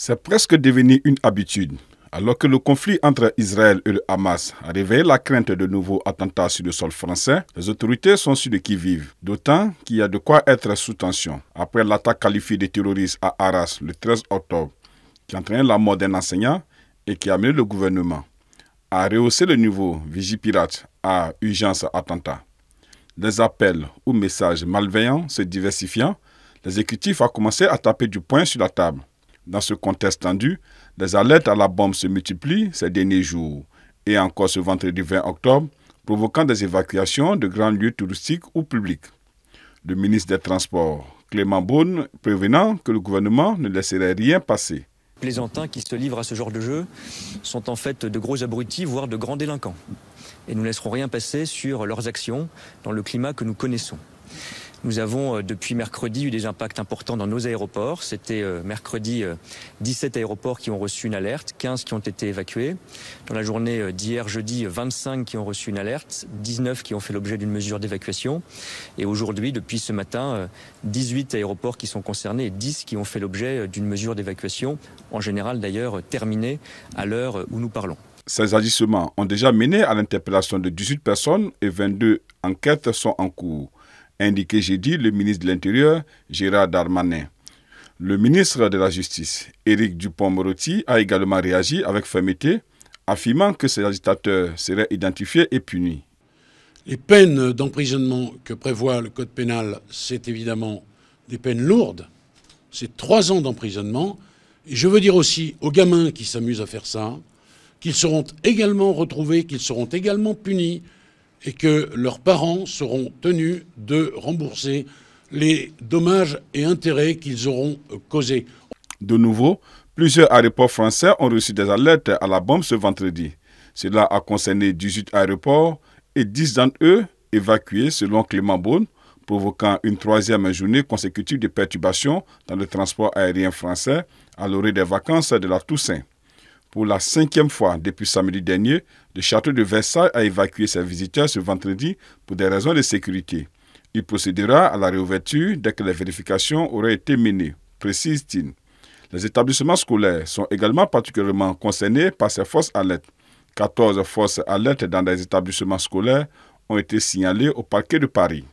C'est presque devenu une habitude. Alors que le conflit entre Israël et le Hamas a réveillé la crainte de nouveaux attentats sur le sol français, les autorités sont sur le qui vivent, d'autant qu'il y a de quoi être sous tension. Après l'attaque qualifiée de terroristes à Arras le 13 octobre, qui entraîne la mort d'un enseignant et qui a le gouvernement à rehausser le niveau Vigipirate à urgence attentat. Les appels ou messages malveillants se diversifiant, l'exécutif a commencé à taper du poing sur la table. Dans ce contexte tendu, des alertes à la bombe se multiplient ces derniers jours et encore ce vendredi 20 octobre, provoquant des évacuations de grands lieux touristiques ou publics. Le ministre des Transports, Clément Beaune, prévenant que le gouvernement ne laisserait rien passer. Les plaisantins qui se livrent à ce genre de jeu sont en fait de gros abrutis, voire de grands délinquants. Et nous ne laisserons rien passer sur leurs actions dans le climat que nous connaissons. Nous avons euh, depuis mercredi eu des impacts importants dans nos aéroports. C'était euh, mercredi 17 euh, aéroports qui ont reçu une alerte, 15 qui ont été évacués. Dans la journée d'hier jeudi, 25 qui ont reçu une alerte, 19 qui ont fait l'objet d'une mesure d'évacuation. Et aujourd'hui, depuis ce matin, 18 aéroports qui sont concernés et 10 qui ont fait l'objet d'une mesure d'évacuation, en général d'ailleurs terminée à l'heure où nous parlons. Ces agissements ont déjà mené à l'interpellation de 18 personnes et 22 enquêtes sont en cours indiqué j'ai dit, le ministre de l'Intérieur, Gérard Darmanin. Le ministre de la Justice, Éric Dupont-Moretti, a également réagi avec fermeté, affirmant que ces agitateurs seraient identifiés et punis. Les peines d'emprisonnement que prévoit le Code pénal, c'est évidemment des peines lourdes. C'est trois ans d'emprisonnement. Et je veux dire aussi aux gamins qui s'amusent à faire ça, qu'ils seront également retrouvés, qu'ils seront également punis, et que leurs parents seront tenus de rembourser les dommages et intérêts qu'ils auront causés. De nouveau, plusieurs aéroports français ont reçu des alertes à la bombe ce vendredi. Cela a concerné 18 aéroports et 10 d'entre eux évacués selon Clément Beaune, provoquant une troisième journée consécutive de perturbations dans le transport aérien français à l'orée des vacances de la Toussaint pour la cinquième fois depuis samedi dernier, le château de Versailles a évacué ses visiteurs ce vendredi pour des raisons de sécurité. Il procédera à la réouverture dès que les vérifications auraient été menées, précise t Les établissements scolaires sont également particulièrement concernés par ces forces alertes. 14 forces alertes dans des établissements scolaires ont été signalées au parquet de Paris.